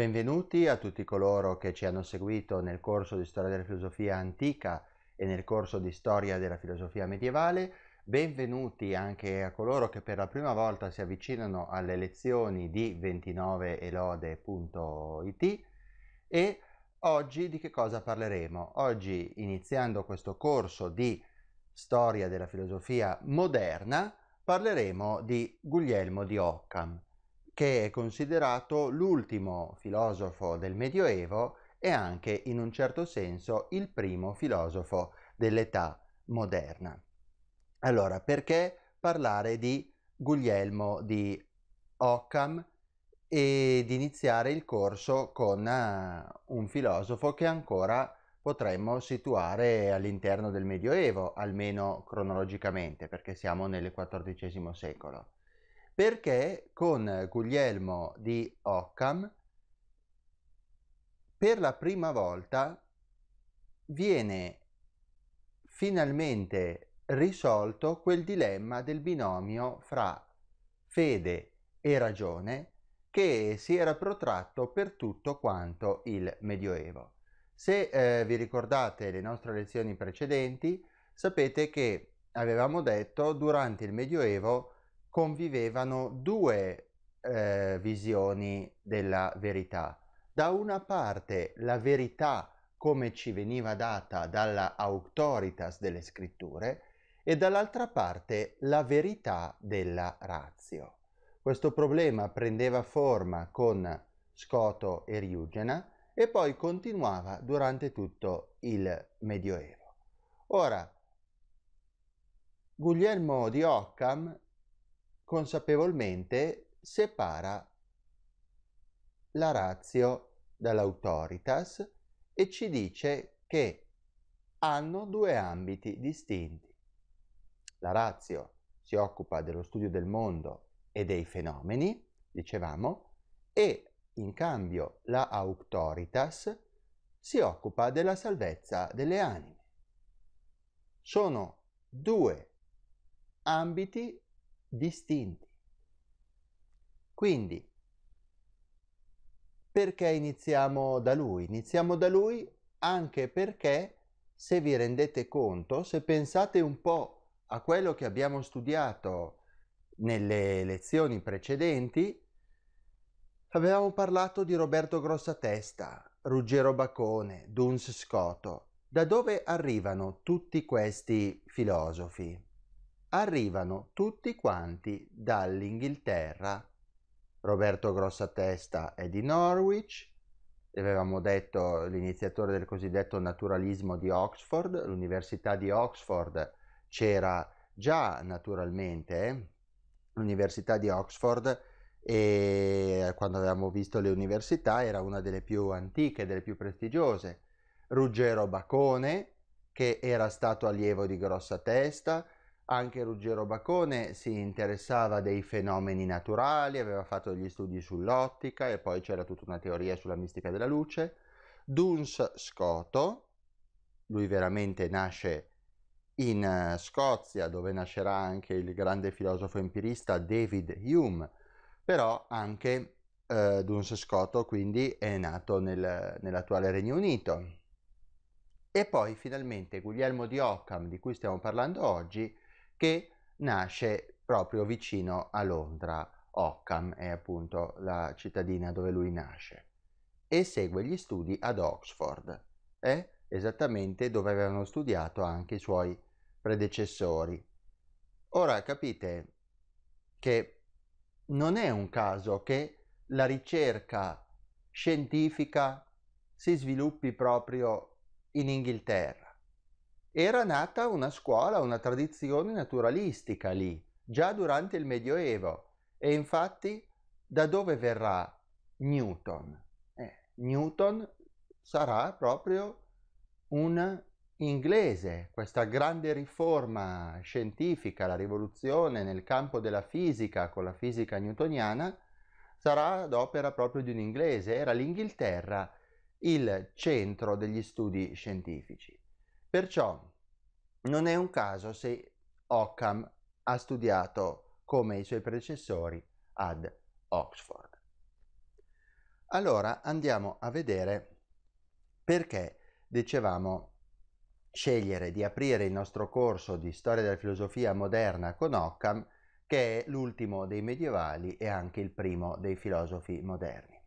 Benvenuti a tutti coloro che ci hanno seguito nel corso di storia della filosofia antica e nel corso di storia della filosofia medievale. Benvenuti anche a coloro che per la prima volta si avvicinano alle lezioni di 29elode.it e oggi di che cosa parleremo? Oggi iniziando questo corso di storia della filosofia moderna parleremo di Guglielmo di Occam che è considerato l'ultimo filosofo del Medioevo e anche in un certo senso il primo filosofo dell'età moderna. Allora, perché parlare di Guglielmo di Occam ed iniziare il corso con eh, un filosofo che ancora potremmo situare all'interno del Medioevo, almeno cronologicamente, perché siamo nel XIV secolo perché con Guglielmo di Occam per la prima volta viene finalmente risolto quel dilemma del binomio fra fede e ragione che si era protratto per tutto quanto il Medioevo. Se eh, vi ricordate le nostre lezioni precedenti, sapete che avevamo detto durante il Medioevo convivevano due eh, visioni della verità. Da una parte la verità come ci veniva data dalla autoritas delle scritture e dall'altra parte la verità della razio. Questo problema prendeva forma con Scoto e Riugena e poi continuava durante tutto il Medioevo. Ora, Guglielmo di Occam consapevolmente separa la ratio dall'autoritas e ci dice che hanno due ambiti distinti. La ratio si occupa dello studio del mondo e dei fenomeni, dicevamo, e in cambio la autoritas si occupa della salvezza delle anime. Sono due ambiti distinti. Quindi, perché iniziamo da lui? Iniziamo da lui anche perché, se vi rendete conto, se pensate un po' a quello che abbiamo studiato nelle lezioni precedenti, avevamo parlato di Roberto Grossatesta, Ruggero Bacone, Duns Scoto. Da dove arrivano tutti questi filosofi? arrivano tutti quanti dall'Inghilterra. Roberto Grossatesta è di Norwich, avevamo detto l'iniziatore del cosiddetto naturalismo di Oxford, l'Università di Oxford c'era già naturalmente, l'Università di Oxford e quando avevamo visto le università era una delle più antiche, delle più prestigiose. Ruggero Bacone, che era stato allievo di Grossatesta, anche Ruggero Bacone si interessava dei fenomeni naturali, aveva fatto degli studi sull'ottica e poi c'era tutta una teoria sulla mistica della luce. Duns Scoto, lui veramente nasce in eh, Scozia, dove nascerà anche il grande filosofo empirista David Hume, però anche eh, Duns Scoto quindi è nato nel, nell'attuale Regno Unito. E poi finalmente Guglielmo di Occam, di cui stiamo parlando oggi, che nasce proprio vicino a Londra. Occam è appunto la cittadina dove lui nasce e segue gli studi ad Oxford, eh? esattamente dove avevano studiato anche i suoi predecessori. Ora capite che non è un caso che la ricerca scientifica si sviluppi proprio in Inghilterra. Era nata una scuola, una tradizione naturalistica lì, già durante il Medioevo. E infatti da dove verrà Newton? Eh, Newton sarà proprio un inglese, questa grande riforma scientifica, la rivoluzione nel campo della fisica con la fisica newtoniana, sarà d'opera proprio di un inglese, era l'Inghilterra il centro degli studi scientifici. Perciò non è un caso se Occam ha studiato come i suoi predecessori ad Oxford. Allora andiamo a vedere perché dicevamo scegliere di aprire il nostro corso di storia della filosofia moderna con Occam, che è l'ultimo dei medievali e anche il primo dei filosofi moderni.